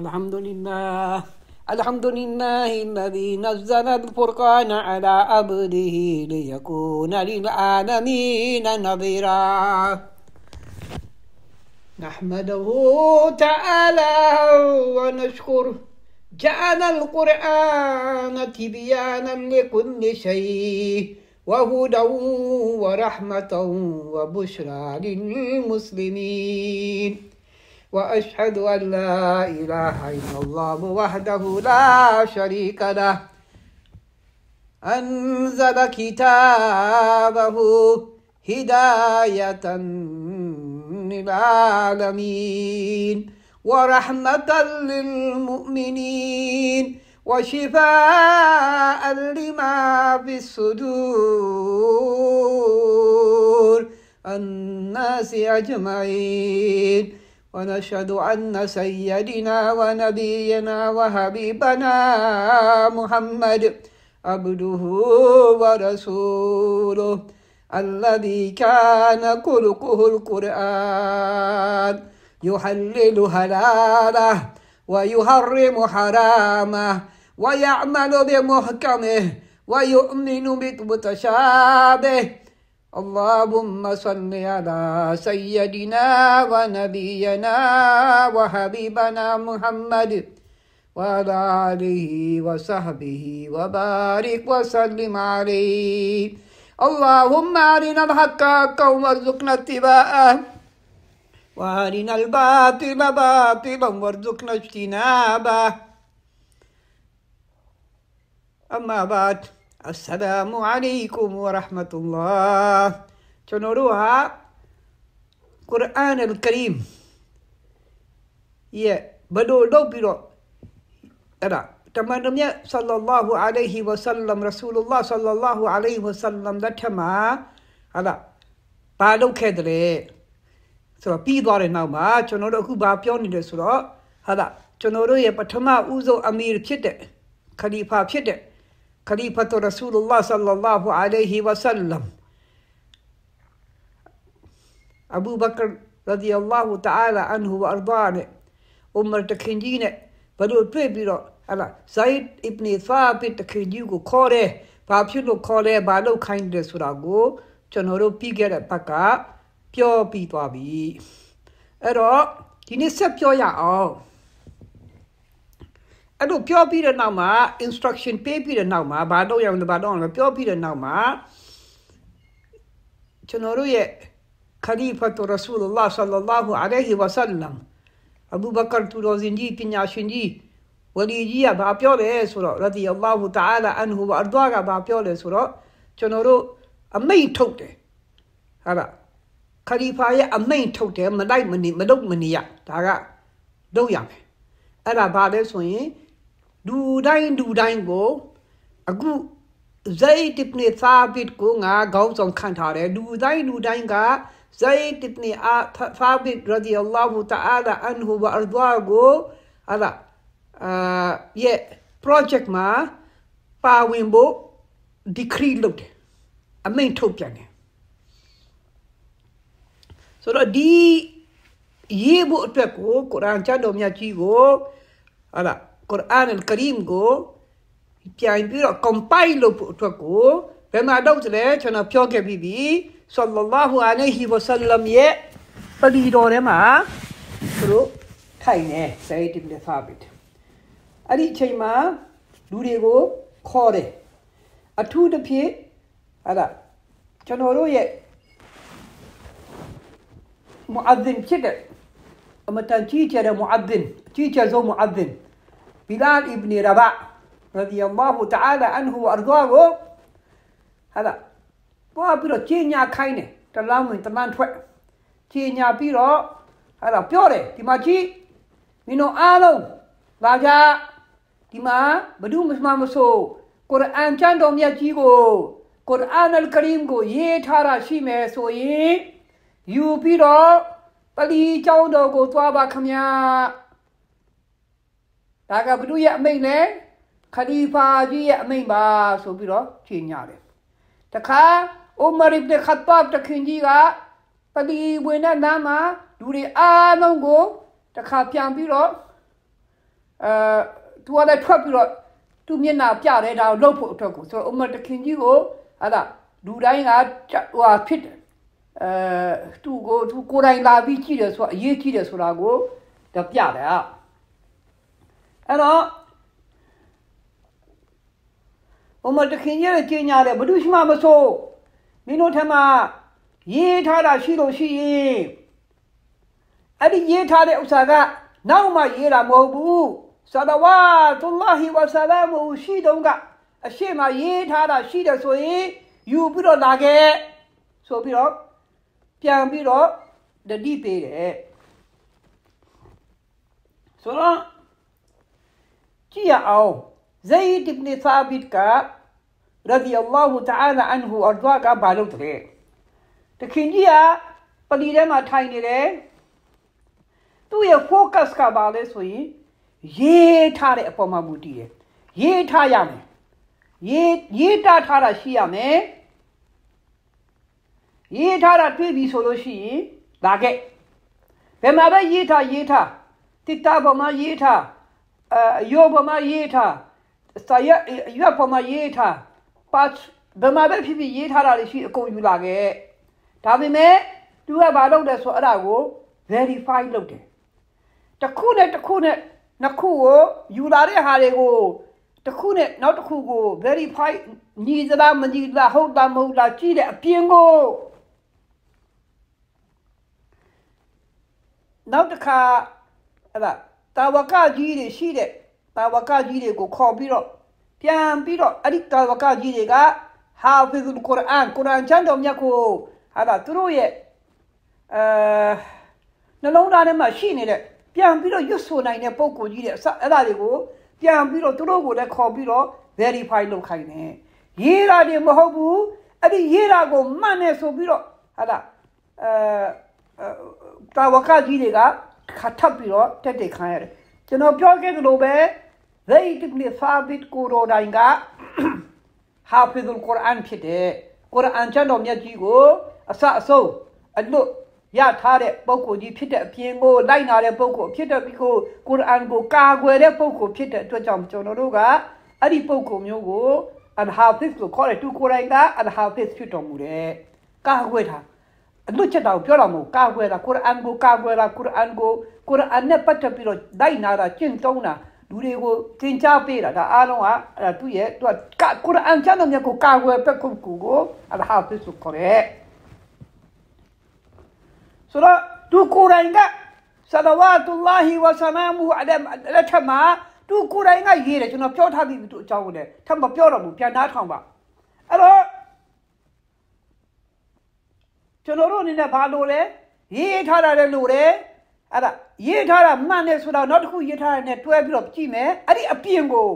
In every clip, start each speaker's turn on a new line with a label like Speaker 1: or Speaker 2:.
Speaker 1: الحمد لله الحمد لله الذي نزل الفرقان على عبده ليكون للعالمين نظيرا نحمده تعالى ونشكره جعل القرآن تبيانا لكل شيء وهدى ورحمة وبشرى للمسلمين وأشهد أن لا إله إلا الله وحده لا شريك له أنزل كتابه هداية للعالمين ورحمة للمؤمنين وشفاء لما في الصدور الناس أجمعين ونشهد أن سيدنا ونبينا وحبيبنا محمد عبده ورسوله الذي كان خلقه القرآن يحلل حلاله ويحرم حرامه ويعمل بمحكمه ويؤمن بمتشابه اللهم صل على سيدنا ونبينا وحبيبنا محمد وعلى آله وصحبه وبارك وسلم عليه اللهم أرنا الحق حقا وارزقنا اتباعه وأرنا الباطل باطلا وارزقنا اجتنابه أما بعد အစ္စလာမုအလိုင်ကုမ်ဝရဟမတုလ္လာကျွန်တော်တို့ဟာကုရ်အာန်အယ်ကရီမ်ရဲ့ဘယ်လိုလုပ်ပြီးတော့အဲ့ဒါတမန်တော်မြတ်ဆလ္လာလာဟူအလိုင်ဟီဝဆလ္လမ်ရဆူလူလ္လာဆလ္လာလာဟူအလိုင်ဝဆလ္လမ်လက်ထမှာဟာလာဘာလုပ်ခဲ့တယ်ဆိုတော့ပြီးသွားတဲ့နောက်မှာကျွန်တော်တို့အခုဘာပြောနေလဲဆိုတော့ဟာလာကျွန်တော်တို့ရဲ့ပထမဦးဆုံးအမီရဖြစ်တဲ့ခလီဖာဖြစ်တဲ့ خليفة رسول الله صلى الله عليه وسلم أبو بكر رضي الله تعالى عنه وأرضاه عمر تكينجين بدو تبيرو على زيد ابن ثابت တခင်ကြီးကိုခေါ်တယ်။ဘာဖြစ်လို့ခေါ်လဲ။ဘာလို့ခိုင်းတယ်ဆိုတာကိုကျွန်တော်တို့ပြီးခဲ့တဲ့ဘက်ကပြောပြီးသွားပြီ။အဲ့တော့ဒီနေ့ဆက်ပြောရအောင်။အဲ့လိုပြောပြီးတဲ့နောက်မှာ instruction ပေးပြီးတဲ့နောက်မှာဘာတော့ရအောင်ဘာတော့အောင်ပြောပြီးတဲ့နောက်မှာကျွန်တော်တို့ရဲ့ خليفة رسول الله صلى الله عليه وسلم အဘူဘကာတူရောဇင်ကြီးပညာရှင်ကြီးဝလီကြီးကဘာပြောလဲဆိုတော့ရဒီအလ္လာဟူတအာလာအန်ဟူဝအဒွာကဘာပြောလဲဆိုတော့ကျွန်တော်တို့အမိန်ထုတ်တယ်ဟာလားခလီဖာရဲ့အမိန်ထုတ်တယ်မလိုက်မနေမလုပ်မနေရဒါကလုပ်ရမယ်အဲ့ဒါဘာလဲဆိုရင်လူတိုင်းလူတိုင်းကိုအခုဇိတ်တစ်နေသာဘစ်ကိုငါခေါင်းဆောင်ခံထားတယ်လူတိုင်းလူတိုင်းက زيد بن ثابت رضي الله تعالى عنه وأرضاه အဲ့ဒါအာရဲ့ project မှာပါဝင်ဖို့ decree လုပ်တယ်အမိန့်ထုတ်ပြန်တယ်ဆိုတော့ဒီရေးဖို့အတွက်ကိုကုရ်အာန်ကျမ်းတော်မြတ်ကြီးကိုဟာလားကုရ်အာန်အယ်ကရီမ်ကိုပြန်ပြီးတော့ compile လုပ်ဖို့အတွက်ကိုဘယ်မှာတော့လဲကျွန်တော်ပြောခဲ့ပြီးပြီဆလ္လာလာဟူအလိုင်းဟီဝဆလမ်ရဲ့ပလီတော်ထဲမှာသူတို့ထိုင်နေဆယ်တင်လက်ဖာဘစ်အဲ့ဒီအချိန်မှာလူတွေကိုခေါ်တယ်အထူးသဖြင့်အဲ့ဒါကျွန်တော်တို့ရဲ့မူအဇ္ဇင်ဖြစ်တဲ့အမတန်ကြီးကျယ်တဲ့မူအဇ္ဇင်ကြီးကျယ်ဆုံးမူအဇ္ဇင် بلال ابن رباح رضي الله تعالى عنه وأرضاه ဟာလားသွားပြီးတော့ကြီးညာခိုင်းတယ်တလန်းဝင်တလန်းထွက်ကြီးညာပြီးတော့ဟာလားပြောတယ်ဒီမှာကြီးမင်းတို့အားလုံးလာကြဒီမှာဘဒုမစမမဆိုကုရ်အာန်ကျမ်းတော်မြတ်ကြီးကိုကုရ်အာန်အယ်ကရီမ်ကိုရေးထားတာရှိမယ်ဆိုရင်ယူပြီးတော့ပလီကျောင်းတော်ကိုသွားပါခမညာဒါကဘုသူရဲ့အမိန့်လဲခလီဖာကြီးရဲ့အမိန့်ပါဆိုပြီးတော့ကြီးညာတယ်တခါအိုမာရ်ဘ်ခတ်တာဘ်တခင်ကြီးကပတိဝင်တဲ့နာမှာလူတွေအားလုံးကို တခါပြန်ပြီးတော့အဲသူကလည်းထွက်ပြီးတော့သူမျက်နှာပြတယ်ဒါကိုလှုပ်ဖို့အတွက်ကိုဆိုတော့အိုမာတခင်ကြီးကိုအဲ့ဒါလူတိုင်းကဟိုဖြစ်တယ်အဲသူကိုသူကိုယ်တိုင်လာပြီးကြည့်တယ်ဆိုတော့အရေးကြီးတယ်ဆိုတာကိုပြပြတယ်อ่ะအဲ့တော့ဘုမတခင်ကြီးရဲ့ကျင်ညာတယ်ဘဒုရှိမမဆိုးမင်းတို့ထမ ရေးထားတာရှိလို့ရှိရင်အဲ့ဒီရေးထားတဲ့ဥစ္စာကနောက်မှရေးတာမဟုတ်ဘူးဆဒဝါတုလ္လာဟီဝဆလာမူရှိတုံးကအရှိမရေးထားတာရှိတယ်ဆိုရင်ယူပြီးတော့လာခဲ့ဆိုပြီးတော့ပြန်ပြီးတော့တတိပေးတယ်ဆိုတော့ كي أو زيد بن ثابت كا رضي الله تعالى عنه أرضاه كا بالو تري تكين جيا ပလီထဲမှာထိုင်နေတယ်သူ့ရဲ့ focus ကပါလဲဆိုရင်ရေးထားတဲ့အပေါ်မှာမူတည်တယ်ရေးထားရမယ်ရေးရေးတာထားတာရှိရမယ်ရေးထားတာတွေ့ပြီဆိုလို့ရှိရင်ဒါကဲဘယ်မှာပဲရေးထားရေးထားတစ်တာပေါ်မှာရေးထားအယောဘမရေးထားစာရအယောဘမရေးထားပတ်ဘမပဲဖြစ်ဖြစ်ရေးထားတာတွေရှိအကုန်ယူလာခဲ့ဒါပေမဲ့သူကဘာလုပ်လဲဆိုအဲ့ဒါကို verify လုပ်တယ်တစ်ခုနဲ့တစ်ခုနဲ့နှစ်ခုကို ယူလာတဲ့ဟာတွေကိုတစ်ခုနဲ့နောက်တစ်ခုကို verify ညီသလားမညီလားဟုတ်လားမဟုတ်လားကြည့်တဲ့အပြင်ကိုနောက်တစ်ခါအဲ့ဒါတာဝကကြီးတွေရှိတဲ့တာဝကကြီးတွေကိုခေါ်ပြီးတော့ပြန်ပြီးတော့အဲ့ဒီတာဝကကြီးတွေကဟာဖီဇ်အ်ကုရ်အာန်ကုရ်အာန်ချမ်းတော်မြတ်ကိုဟာဒါသူတို့ရဲ့အဲနှလုံးသားထဲမှာရှိနေတဲ့ပြန်ပြီးတော့ရွတ်ဆိုနိုင်တဲ့ပုံကိုကြီးတဲ့အဲ့ဒါတွေကိုပြန်ပြီးတော့သူတို့ကိုလည်းခေါ်ပြီးတော့ verify လုပ်ခိုင်းတယ်ရေးတာတွေမဟုတ်ဘူးအဲ့ဒီရေးတာကိုမှန်တယ်ဆိုပြီးတော့ဟာဒါအဲတာဝကကြီးတွေကခါထပ်ပြီးတော့တက်တေခံရတယ်ကျွန်တော်ပြောခဲ့သလိုပဲရိတ်ဘ်သာဘစ်ကိုရိုဒိုင်ကဟာဖီဇ်အလ်ကုရ်အန်ဖြစ်တယ်ကုရ်အန်ကျမ်းတော်မြတ်ကြီးကိုအစအဆုံးအလွတ်ရထားတဲ့ပုံကိုကြီးဖြစ်တဲ့အပြင်ကိုလိုက်နာတဲ့ပုံကိုဖြစ်တဲ့ပြီးကိုကုရ်အန်ကိုကာကွယ်တဲ့ပုံကိုဖြစ်တဲ့အတွက်ကြောင့်ကျွန်တော်တို့ကအဲ့ဒီပုံကိုမျိုးကိုအလ်ဟာဖစ်လို့ခေါ်တဲ့သူကိုယ်တိုင်ကအလ်ဟာဖစ်ဖြစ်တော်မူတယ်ကာကွယ်တာအလွတ်ချက်တာကိုပြောတာမဟုတ်ကာကွယ်တာကုရ်အာန်ကိုကာကွယ်တာကုရ်အာန်ကိုကုရ်အာန်နဲ့ပတ်သက်ပြီးတော့လိုက်နာတာကျင့်သုံးတာလူတွေကိုသင်ကြားပေးတာဒါအားလုံးကအဲ့သူ့ရဲ့သူကကုရ်အာန်ကျမ်းတော်မြတ်ကိုကာကွယ်ပက်ခုကူကိုအလ်ဟာဖစ်ဆိုခေါ်တယ်ဆိုတော့သူကိုယ်တိုင်ကဆလဝါတုလ္လာဟီဝဆနာမူအလမ်လက်ထမှာသူကိုယ်တိုင်ကရေးတယ်ကျွန်တော်ပြောထားပြီးသူအကြောင်းကိုလည်းထပ်မပြောတော့ဘူးပြန်နားထောင်ပါအဲ့တော့ကျွန်တော်တို့အနေနဲ့ဘာလို့လဲရေးထားတာလည်းလို့တယ်အဲ့ဒါရေးထားတာမှန်တယ်ဆိုတော့နောက်တစ်ခုရေးထားတာနဲ့တွဲပြီးတော့ကြည့်မယ်အဲ့ဒီအပြင်ကို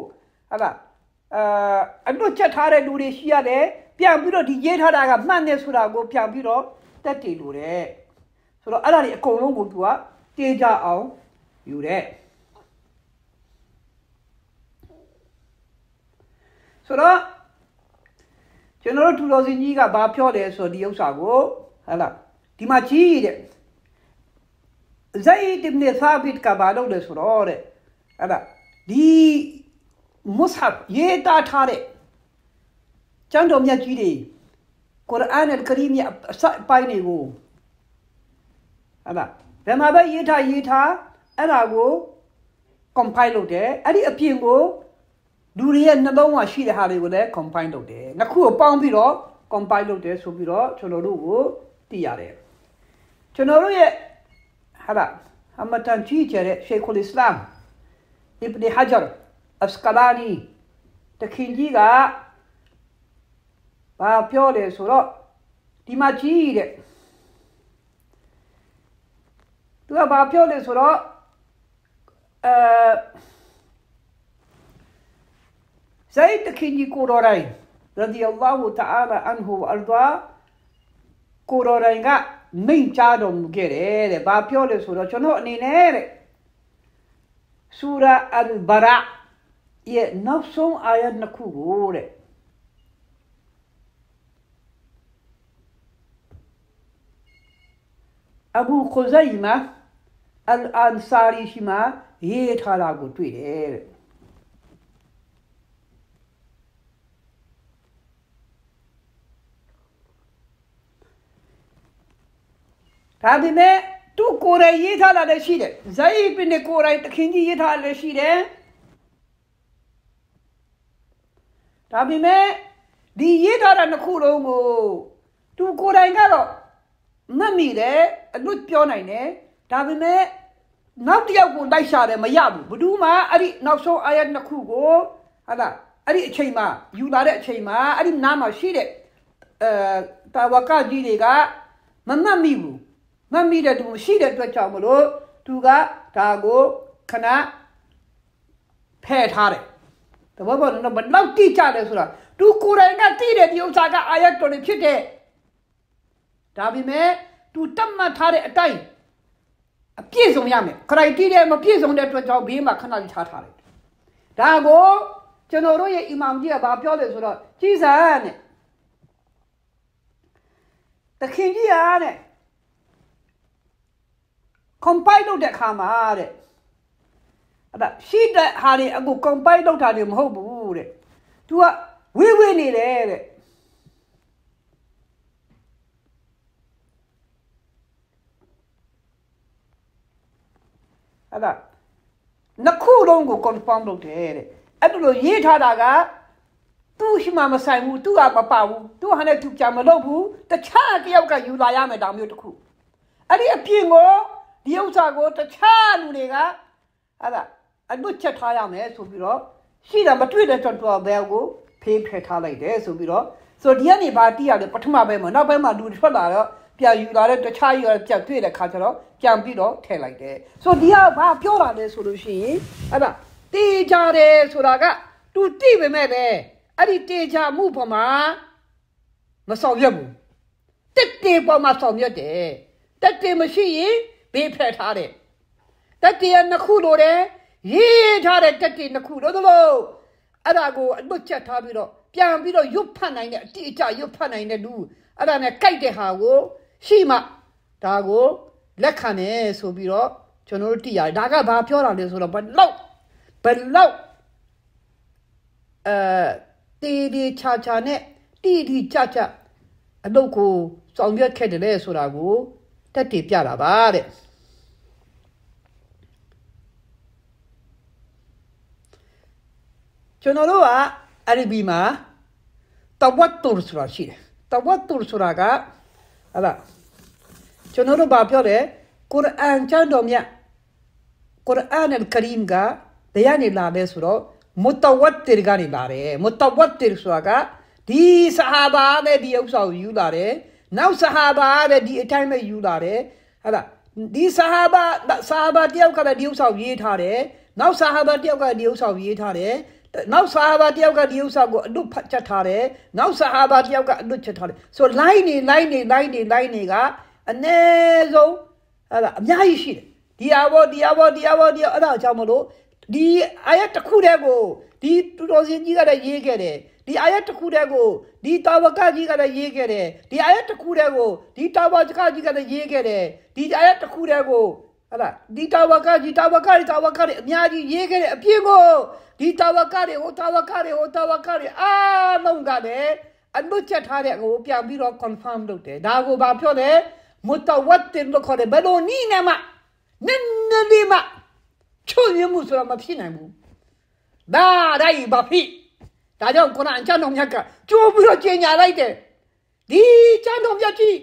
Speaker 1: ဟုတ်လားအာအလွတ်ချက်ထားတဲ့လူတွေရှိရတယ်ပြန်ပြီးတော့ဒီရေးထားတာကမှန်တယ်ဆိုတာကို ပြန်ပြီးတော့တက်တည်လို့တယ်ဆိုတော့အဲ့ဒါတွေအကုန်လုံးကိုသူကတေးကြအောင်ယူတယ်ဆိုတော့ကျွန်တော်တို့သူတော်စင်ကြီးကဘာပြောလဲဆိုတော့ဒီဥစ္စာကိုဟလာဒီမှာကြည့်တဲ့ဇိုက်ဒ်ဘ်နသာဘစ်ကဘာလုပ်လဲဆိုတော့တဲ့ဟလာဒီမုစဟ်ရေးတာထားတဲ့ကျမ်းတော်မြတ်ကြီးတွေကုရ်အာန်အယ်ကရီမ်ရဲ့အစပိုင်းတွေကိုဟလာဘယ်မှာပဲရေးထားရေးထားအဲ့ဒါကို compile လုပ်တယ်အဲ့ဒီအပြင်ကိုလူတွေရဲ့နှလုံးမှာရှိတဲ့ဟာတွေကိုလည်း compile လုပ်တယ်နှစ်ခုကိုပေါင်းပြီးတော့ compile လုပ်တယ်ဆိုပြီးတော့ကျွန်တော်တို့ကိုသိရတယ်ကျွန်တော်တို့ရဲ့ဟာလာအမတန်ကြီးကျယ်တဲ့ရှိခ်အစ္စလာမ်အစ်ဘနီဟာဂျာအစကလာနီတခင်ကြီးကဘာပြောလဲဆိုတော့ဒီမှာကြီးတဲ့သူကဘာပြောလဲဆိုတော့အဲ زيد كيني كوروراي رضي الله تعالى عنه وأرضاه ကိုတော်တိုင်ကမိန့်ကြားတော်မူခဲ့တယ်တဲ့ဘာပြောလဲဆိုတော့ကျွန်တော်အနေနဲ့တဲ့ဆူရာအန်ဘာရာရဲ့နောက်ဆုံးအာယတ်နှစ်ခုကိုတဲ့အဘူခိုဇိုင်မာအန်အန်ဆာရီရှိမာရေးထားတာကိုတွေ့တယ်တဲ့ဒါပေမဲ့သူကိုယ်တိုင်ရေးထားတာလည်းရှိတယ်ဇိုင်းပင်ကိုယ်တိုင်တခင်ကြီးရေးထားလည်းရှိတယ်ဒါပေမဲ့ဒီရေးထားတာနှစ်ခုလုံးကိုသူကိုယ်တိုင်ကတော့မမိတယ်အလွတ်ပြောနိုင်တယ်ဒါပေမဲ့နောက်တယောက်ကိုလိုက်ရှာတယ်မရဘူးဘယ်သူမှအဲ့ဒီနောက်ဆုံးအာယတ်နှစ်ခုကိုဟာလားအဲ့ဒီအချိန်မှာယူလာတဲ့အချိန်မှာအဲ့ဒီနားမှာရှိတဲ့အဲတာဝကကြီးတွေကမမှတ်မိဘူးမှတ်မိတဲ့သူရှိတဲ့အတွက်ကြောင့်မလို့သူကဒါကိုခဏဖဲ့ထားတယ်တဘောဘောနော်ဘလောက်တိကျတယ်ဆိုတာသူကိုယ်တိုင်ကတိတယ်ဒီဥစ္စာကအာရတော်တွေဖြစ်တဲ့ဒါပေမဲ့သူတတ်မှတ်ထားတဲ့အတိုင်းအပြည့်စုံရမယ်ခရိုက်တီးတဲ့မပြည့်စုံတဲ့အတွက်ကြောင့်ဘေးမှာခဏလေးထားထားလိုက်ဒါကိုကျွန်တော်တို့ရဲ့အီမမ်ကြီးကဘာပြောလဲဆိုတော့ကြီးစံတဲ့တခင်ကြီးကတဲ့ compile လုပ်တဲ့အခါမှာတဲ့အဲ့ဒါရှိတဲ့ဟာတွေအခု compile လုပ်တာတွေမဟုတ်ဘူးတဲ့ तू ကဝေးဝေးနေတယ်တဲ့အဲ့ဒါနှစ်ခုလုံးကို confirm လုပ်တယ်တဲ့အဲ့ဒါလိုရေးထားတာကသူ့ရှိမှမဆိုင်ဘူးသူ့ကမပါဘူးသူ့ဟာနဲ့သူကြမလုပ်ဘူးတခြားတယောက်ကယူလာရမယ်တောင်မျိုးတစ်ခုအဲ့ဒီအပြင်ကိုဒီဥစ္စာကိုတခြားလူတွေကအဲ့ဒါအလွတ်ချက်ထားရမယ်ဆိုပြီးတော့ရှိတာမတွေ့တဲ့အတွက်တော့ဘယ်ကိုဖေးဖယ်ထားလိုက်တယ်ဆိုပြီးတော့ဆိုတော့ဒီကနေဘာတိရလဲပထမပိုင်းမှာနောက်ပိုင်းမှာလူထွက်လာတော့ပြန်ယူလာတဲ့တခြားယူရပြန်တွေ့တဲ့ခါကျတော့ပြန်ပြီးတော့ထည့်လိုက်တယ်ဆိုတော့ဒီကဘာပြောတာလဲဆိုလို့ရှိရင်အဲ့ဒါတေးကြတယ်ဆိုတာကသူတိပေမဲ့လည်းအဲ့ဒီတေးကြမှုပေါ်မှာမဆောင်ရွက်ဘူးတက်တေးပေါ်မှာဆောင်ရွက်တယ်တက်တေးမရှိရင်ပေးဖက်ထားတဲ့တတိယနှစ်ခုလိုတယ်ရေးထားတဲ့တတိနှစ်ခုတို့သလိုအဲ့ဒါကိုအလွတ်ချက်ထားပြီးတော့ပြန်ပြီးတော့ရွတ်ဖတ်နိုင်တဲ့အတိအကျရွတ်ဖတ်နိုင်တဲ့လူအဲ့ဒါနဲ့ကြိုက်တဲ့ဟာကိုရှိမှဒါကိုလက်ခံတယ်ဆိုပြီးတော့ကျွန်တော်တို့တည်ရတယ်ဒါကဘာပြောတာလဲဆိုတော့ဘလောက်ဘလောက်အဲတီတီချာချာနဲ့တီတီချာချာအလုပ်ကိုဆောင်ရွက်ခဲ့တယ်လေဆိုတာကိုတက်တည်ပြတာပါတဲ့ကျွန်တော်တို့ကအရဘီမှာတဝတ်တူဆိုတာရှိတယ်တဝတ်တူဆိုတာကဟလာကျွန်တော်တို့ဘာပြောလဲကုရ်အာန်ကျမ်းတော်မြတ်ကုရ်အာန်အယ်ကရီမ်ကဘယ်ကနေလာလဲဆိုတော့မတဝတ်တီကနေလာတယ်မတဝတ်တီဆိုတာကဒီဆဟာဘာနဲ့ဒီဥစ္စာကိုယူလာတယ်နောက်ဆဟာဘာနဲ့ဒီအတိုင်းပဲယူလာတယ်ဟလာဒီဆဟာဘာဆဟာဘာတယောက်ကလည်းဒီဥစ္စာကိုရေးထားတယ်နောက်ဆဟာဘာတယောက်ကလည်းဒီဥစ္စာကိုရေးထားတယ်နောက်ဆာဟာဘာတယောက်ကဒီဥစ္စာကိုအလွတ်ဖတ်ချက်ထားတယ်နောက်ဆာဟာဘာတယောက်ကအလွတ်ချက်ထားတယ်ဆိုလိုင်းနေလိုင်းနေလိုင်းနေလိုင်းနေကအနည်းဆုံးအဲ့ဒါအများကြီးရှိတယ်ဒီဟာဘောဒီဟာဘောဒီဟာဘောဒီအဲ့ဒါအကြောင်းမလို့ဒီအာယတ်တစ်ခုတည်းကိုဒီတူတော်စင်ကြီးကလည်းရေးခဲ့တယ်ဒီအာယတ်တစ်ခုတည်းကိုဒီတာဝကကြီးကလည်းရေးခဲ့တယ်ဒီအာယတ်တစ်ခုတည်းကိုဒီတာဝကကြီးကလည်းရေးခဲ့တယ်ဒီအာယတ်တစ်ခုတည်းကိုဟလာဒီတာဝကဒီတာဝကဒီတာဝကတွေအများကြီးရေးခဲ့တဲ့အပြင်ကိုဒီတာဝကတွေဟိုတာဝကတွေဟိုတာဝကတွေအားလုံးကလည်းအနုချက်ထားတဲ့ဟိုပြန်ပြီးတော့ confirm လုပ်တယ်ဒါကိုဘာပြောလဲမတဝတ်တင်လို့ခေါ်တယ်ဘယ်လိုနီးနေမှနည်းနည်းလေးမှချွတ်ရမှုဆိုတာမဖြစ်နိုင်ဘူးဒါတိုင်းဘာဖြစ်ဒါကြောင့်ခုနအချမ်းတော်မြတ်ကကြိုးပြီးတော့ကျင်ညာလိုက်တယ်ဒီချမ်းတော်မြတ်ကြီး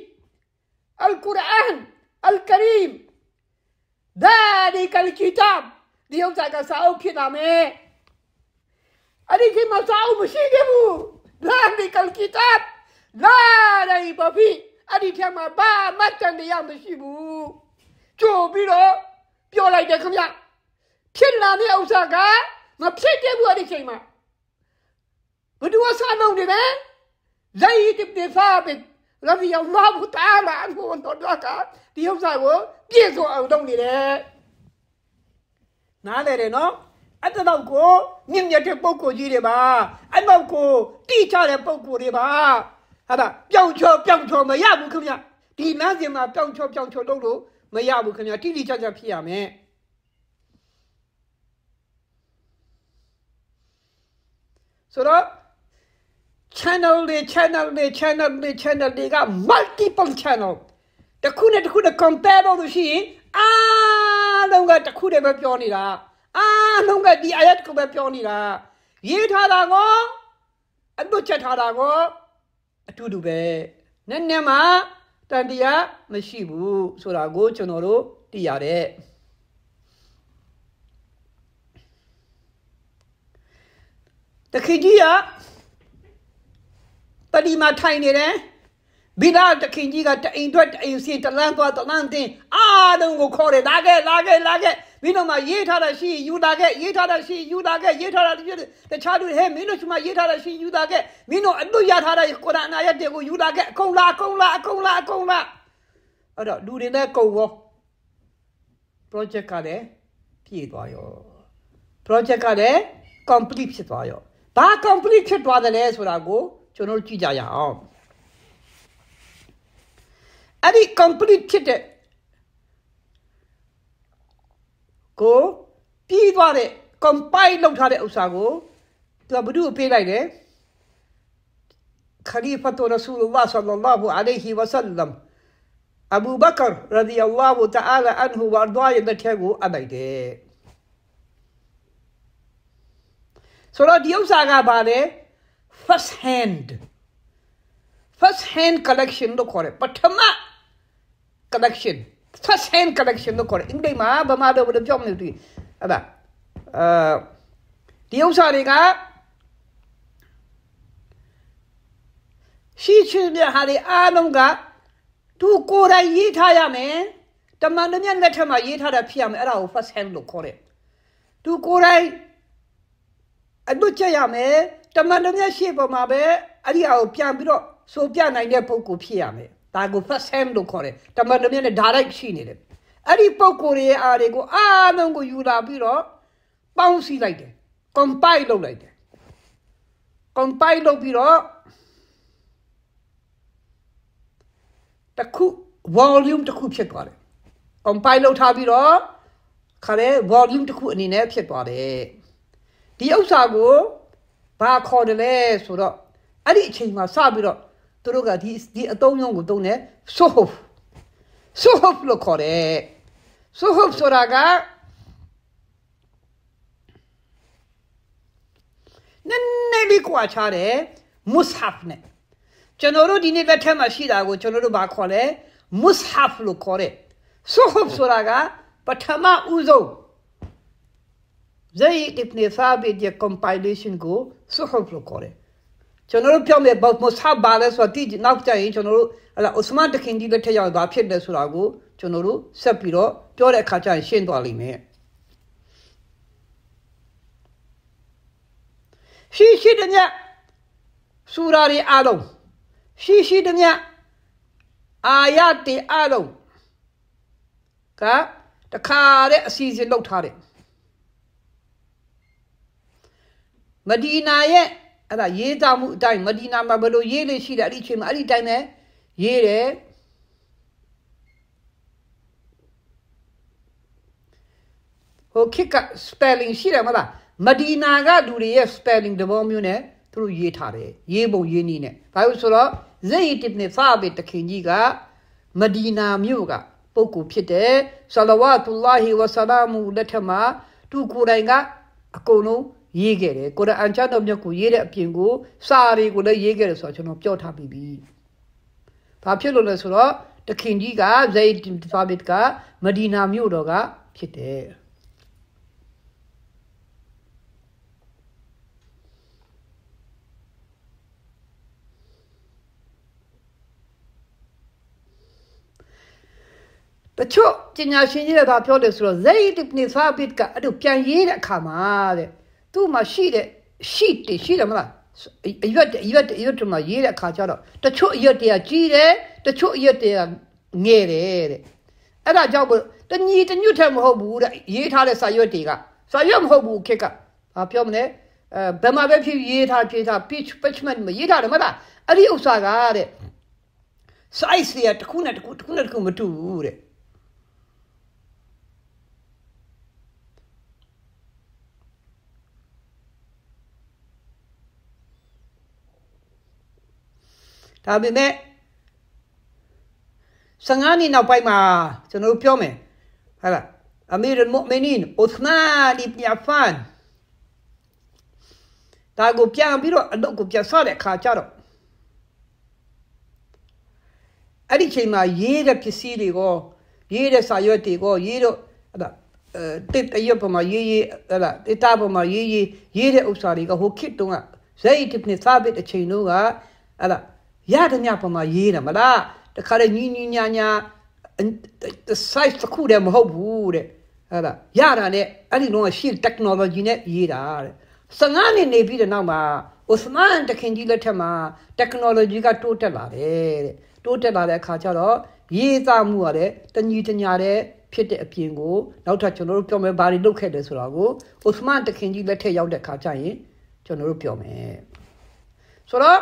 Speaker 1: အယ်ကုရ်အာန်အယ်ကရီမ် ذلك الكتاب ဒီဥစ္စာကစာအုပ်ဖြစ်တာမယ်အဲ့ဒီကိမစာအုပ်မရှိခဲ့ဘူး ذلك الكتاب لا ريب فيه အဲ့ဒီထဲမှာဘာမှတန်တရားမရှိဘူးကြိုပြီးတော့ပြောလိုက်တယ်ခင်ဗျဖြစ်လာတဲ့ဥစ္စာကမဖြစ်ခဲ့ဘူးအဲ့ဒီချိန်မှာဘဒူအဆာလုံးနေတယ်ဇိုင်ဒ်ဘ်ဖာဘစ်ရဒီအလ္လာဟူတာလာအန်ဟူတို့ကဒီဥစ္စာကိုပြည့်စုံအောင်လုပ်နေတယ်နားလေတယ်နော်အဲ့တော့ကိုမြင့်မြတ်တဲ့ပုံကိုကြီးတွေပါအဲ့တော့ကိုတိချတဲ့ပုံကိုတွေပါဟာဒါပျောက်ချောပျောက်ချောမရဘူးခင်ဗျဒီလမ်းစဉ်မှာပျောက်ချောပျောက်ချောလုပ်လို့မရဘူးခင်ဗျတိတိကျကျဖြစ်ရမယ်ဆိုတော့ channel တွေ channel တွေ channel တွေ channel တွေက multiple channel တစ်ခုနဲ့တစ်ခုနဲ့ compare လုပ်လို့ရှိရင်အားလုံးကတစ်ခုတည်းပဲပြောနေတာအားလုံးကဒီအယတ်ကိုပဲပြောနေတာရေးထားတာကောအလွတ်ချက်ထားတာကောအတူတူပဲနည်းနည်းမှတန်တရားမရှိဘူးဆိုတာကိုကျွန်တော်တို့သိရတယ်တခိကြီးကပဒီမှာထိုင်နေတယ်မိသားတခင်ကြီးကတအိမ်ထွက်တအိမ်စီတလန်းသွားတလန်းတင်အားလုံးကိုခေါ်တယ်လာခဲ့လာခဲ့လာခဲ့မင်းတို့မှာရေးထားတာရှိယူတာခဲ့ရေးထားတာရှိယူတာခဲ့ရေးထားတာတပြည့်တခြားလူဟဲ့မင်းတို့ချမရေးထားတာရှိယူတာခဲ့မင်းတို့အတုရထားတဲ့ကုရ်အာန်အယတ်တွေကိုယူတာခဲ့အကုန်လားအကုန်လားအကုန်လားအကုန်လားအဲ့တော့လူတွေလည်းကုန်ရော project ကလည်းပြည့်သွားရော project ကလည်း complete ဖြစ်သွားရောဘာ complete ဖြစ်သွားတယ်လဲဆိုတာကိုကျွန်တော်ကြည့်ကြရအောင် అది complete ကိုပြီးသွားတဲ့ compile လုပ်ထားတဲ့ဥစ္စာကိုသူကဘုဒ္ဓပေးလိုက်တယ်ခလီဖတ်တူရာဆူလ္လာဆလ္လာလာဟူအလัยဟီဝဆလမ်အဘူဘကာရာဒီအလ္လာဟူတအာလာအန်ဟူဝါဒွာယတ်ထဲကိုအပ်လိုက်တယ်ဆိုတော့ဒီဥစ္စာကဘာလဲ first hand first hand collection လို့ခေါ်တယ်ပထမ connection first hand connection လို့ခေါ်တယ်အင်္ဂလိပ်မှာဗမာလိုဘယ်လိုပြောမလဲသူအဲ့ဒါအဲဒီဥစ္စာတွေကရှိချင်းမြဟာတွေအားလုံးကသူကိုယ်တိုင်ရေးထားရမယ်တမန်တော်မြတ်လက်ထက်မှာရေးထားတာဖြစ်ရမယ်အဲ့ဒါကို first hand လို့ခေါ်တယ်သူကိုယ်တိုင်အတို့ချက်ရမယ်တမန်တော်မြတ်ရှေ့ပေါ်မှာပဲအဲ့ဒီအကိုပြန်ပြီးတော့ဆိုပြနိုင်တဲ့ပုံကိုဖြစ်ရမယ်ဒါကို first hand လို့ခေါ်တယ်တမန်တော်မြတ်နဲ့ direct ရှိနေတယ်အဲ့ဒီပုံကိုယ်ရဲ့အားတွေကိုအားလုံးကိုယူလာပြီးတော့ပေါင်းစည်းလိုက်တယ် compile လုပ်လိုက်တယ် compile လုပ်ပြီးတော့တခု volume တခုဖြစ်သွားတယ် compile လုပ်ထားပြီးတော့ခါလဲ volume တခုအနေနဲ့ဖြစ်သွားတယ်ဒီဥစ္စာကိုဘာခေါ်တယ်လဲဆိုတော့အဲ့ဒီအချိန်မှာစပြီးတော့သူတို့ကဒီဒီအသုံးအနှုန်းကိုသုံးတယ်ဆုဟ်ဆုဟ်လို့ခေါ်တယ်ဆုဟ်ဆိုတာကနည်းနည်းလေးကွာခြားတယ်မုစဟဖ်နဲ့ကျွန်တော်တို့ဒီနေ့လက်ထက်မှာရှိတာကိုကျွန်တော်တို့ဘာခေါ်လဲမုစဟဖ်လို့ခေါ်တယ်ဆုဟ်ဆိုတာကပထမဦးဆုံး زي ابن ثابت يا compilation ကိုဆုဟ်လို့ခေါ်တယ်ကျွန်တော်တို့ပြောမယ်ဘောမဆာဘာလဲဆိုတော့ဒီနောက်ကြရင်ကျွန်တော်တို့ဟလာအိုစမန်တခင်ကြီးလက်ထက်ရောက်သွားဖြစ်တယ်ဆိုတာကိုကျွန်တော်တို့ဆက်ပြီးတော့ပြောတဲ့အခါကျရင်ရှင်းသွားလိမ့်မယ်ရှိရှိတဲ့မြတ်စူရာရီအားလုံးရှိရှိတဲ့မြတ်အာယတ်တွေအားလုံးကတခါတဲ့အစီအစဉ်လုပ်ထားတယ်မဒီနာရဲ့အဲ့ဒါရေးသားမှုအတိုင်းမဒီနာမှာဘယ်လိုရေးလေးရှိတယ်အဲ့ဒီအချိန်မှာအဲ့ဒီတိုင်းပဲရေးတယ်ဟိုခစ်က spelling ရှိတယ်မလားမဒီနာကလူတွေရဲ့ spelling တဘောမျိုးနဲ့သူတို့ရေးထားတယ်ရေးပုံရေးနည်းနဲ့ဘာလို့ဆိုတော့ဇေယီတစ်နေဖာဘီတခင်ကြီးကမဒီနာမြို့ကပုဂ္ဂိုလ်ဖြစ်တယ်ဆလဝတ်တူလာဟီဝဆလာမူလက်ထက်မှာသူကိုယ်တိုင်က အကုန်လုံးရေးခဲ့တယ်ကုရ်အာန်ချတ်တော်မြတ်ကိုရေးတဲ့အပြင်ကိုစာတွေကိုလည်းရေးခဲ့တယ်ဆိုတော့ကျွန်တော်ပြောထားပြီးပြီ။ဘာဖြစ်လို့လဲဆိုတော့တခင်ကြီးကဇိဒ်ဖာဘစ်ကမဒီနာမြို့တော်ကဖြစ်တယ်။တချို့ပညာရှင်ကြီးတွေကပြောတယ်ဆိုတော့ Zaid ibn Thabit ကအဲ့လိုပြန်ရေးတဲ့အခါမှာတဲ့သူ့မှာရှိတဲ့ရှိတယ်ရှိတယ်မလားအရွက်အရွက်အရွက်တမှာရေးတဲ့အခါကျတော့တချို့အရွက်တွေကကြီးတယ်တချို့အရွက်တွေကငယ်တယ်တဲ့အဲ့ဒါကြောင့်တညီတညွတ်ထက်မဟုတ်ဘူးတဲ့ရေးထားတဲ့စာရွက်တွေကစာရွက်မဟုတ်ဘူးခက်ကဘာပြောမလဲအဲဘယ်မှာပဲဖြစ်ရေးထားဖြစ်ထား pitch pitchman မရေးထားတယ်မဟုတ်လားအဲ့ဒီဥစ္စာကတဲ့ size တွေကတစ်ခုနဲ့တစ်ခုတစ်ခုနဲ့တစ်ခုမတူဘူးတဲ့ဒါပေမဲ့15နှစ်နောက်ပိုင်းမှာကျွန်တော်ပြောမယ်ဟဲ့လားအမီရ်မုမနီန်ဥသမာလီဘ်အဖန်ဒါကိုပြန်ပြီးတော့အလုပ်ကိုပြန်ဆတဲ့အခါကျတော့အဲ့ဒီချိန်မှာရေးတဲ့ပစ္စည်းတွေကိုရေးတဲ့စာရွက်တွေကိုရေးတော့အဲ့ဒါတစ်တရွက်ပေါ်မှာရေးရေးဟဲ့လားတစ်တာပေါ်မှာရေးရေးရေးတဲ့ဥစ္စာတွေကဟိုခေတ်တုန်းကဇိတ်တစ်နှစ်စာပစ်အချိန်တုန်းကအဲ့လားရတဲ့မြပုံမှာရေးတာမလားတခါလေညီညီညာညာ size တစ်ခုတည်းမဟုတ်ဘူးတဲ့ဟုတ်လားရတာနဲ့အဲ့ဒီလုံးကရှေ့ technology နဲ့ရေးတာတဲ့15နှစ်နေပြီးတဲ့နောက်မှာအိုစမန်တခင်ကြီးလက်ထက်မှာ technology ကတိုးတက်လာတယ်တဲ့တိုးတက်လာတဲ့အခါကျတော့ရေးသားမှုရတယ်တညီတညာတဲ့ဖြစ်တဲ့အပြင်ကိုနောက်ထပ်ကျွန်တော်တို့ပြောမယ်ဘာတွေလုပ်ခဲ့တယ်ဆိုတာကိုအိုစမန်တခင်ကြီးလက်ထက်ရောက်တဲ့အခါကျရင်ကျွန်တော်တို့ပြောမယ်ဆိုတော့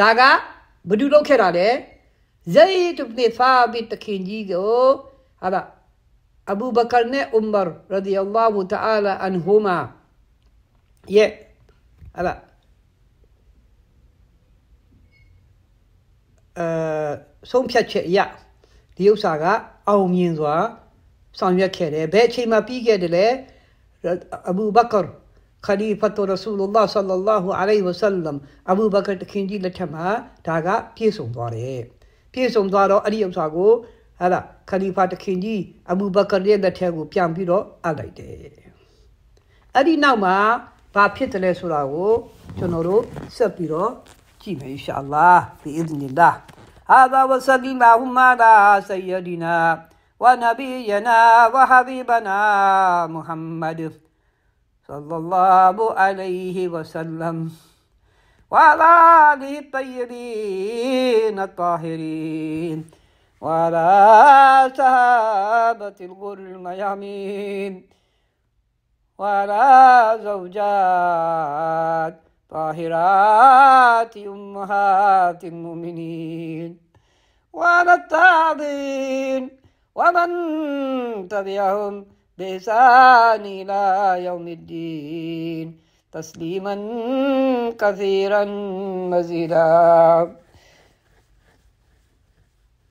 Speaker 1: ဒါကဘယ်သူလောက်ခဲ့တာလဲဇိဒ်ဘင်ဖာဘစ်တခင်ကြီးကိုဟာလာအဘူဘကာနဲ့အူမာရာဒီအလ္လာဟူတအာလာအန်ဟူမာယေဟာလာအဲဆုံးဖြတ်ချက်အရဒီဥစ္စာကအောင်မြင်စွာဆောင်ရွက်ခဲ့တယ်ဘယ်အချိန်မှပြီးခဲ့တယ်လဲအဘူဘကာ خليفة رسول الله صلى الله عليه وسلم အဘူဘကာတခင်ကြီးလက်ထက်မှာဒါကပြည့်စုံသွားတယ်ပြည့်စုံသွားတော့အဲ့ဒီဥစ္စာကိုဟာလာခလီဖာတခင်ကြီးအဘူဘကာရဲ့လက်ထက်ကိုပြန်ပြီးတော့အပ်လိုက်တယ်အဲ့ဒီနောက်မှာဘာဖြစ်တယ်လဲဆိုတာကိုကျွန်တော်တို့ဆက်ပြီးတော့ကြည့်မယ်အင်ရှာအလ္လာဘီအစ်နီလာဟာဒါဝဆလီမာဟူမာလာဆိုင်ယဒီနာ ونبينا وحبيبنا محمد صلى الله عليه وسلم وعلى آله الطيبين الطاهرين وعلى صحابة الغر الميامين وعلى زوجات طاهرات أمهات المؤمنين وعلى التابعين ومن تبعهم بإحسان إلى يوم الدين تسليما كثيرا مزيدا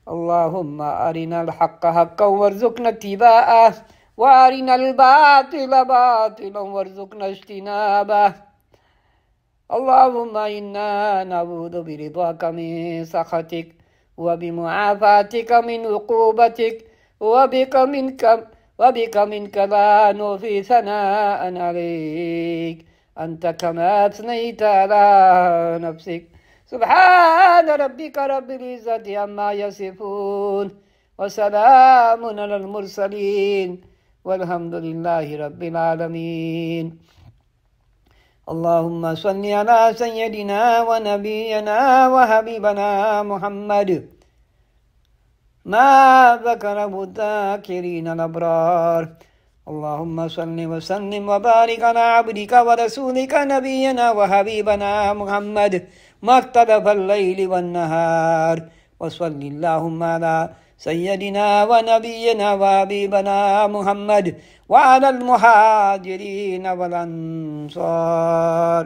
Speaker 1: اللهم أرنا الحق حقا وارزقنا اتباعه وأرنا الباطل باطلا وارزقنا اجتنابه اللهم إنا نعوذ برضاك من سخطك وبمعافاتك من عقوبتك وبك منك وبك منك لا نوفي ثناء عليك أنت كما أثنيت على نفسك سبحان ربك رب العزة عما يصفون وسلام على المرسلين والحمد لله رب العالمين اللهم صل على سيدنا ونبينا وحبيبنا محمد ما ذكر أبو الذاكرين الأبرار اللهم صل وسلم وبارك على عبدك ورسولك نبينا وحبيبنا محمد ما اقتضف الليل والنهار وصل اللهم على سيدنا ونبينا وحبيبنا محمد وعلى المهاجرين والأنصار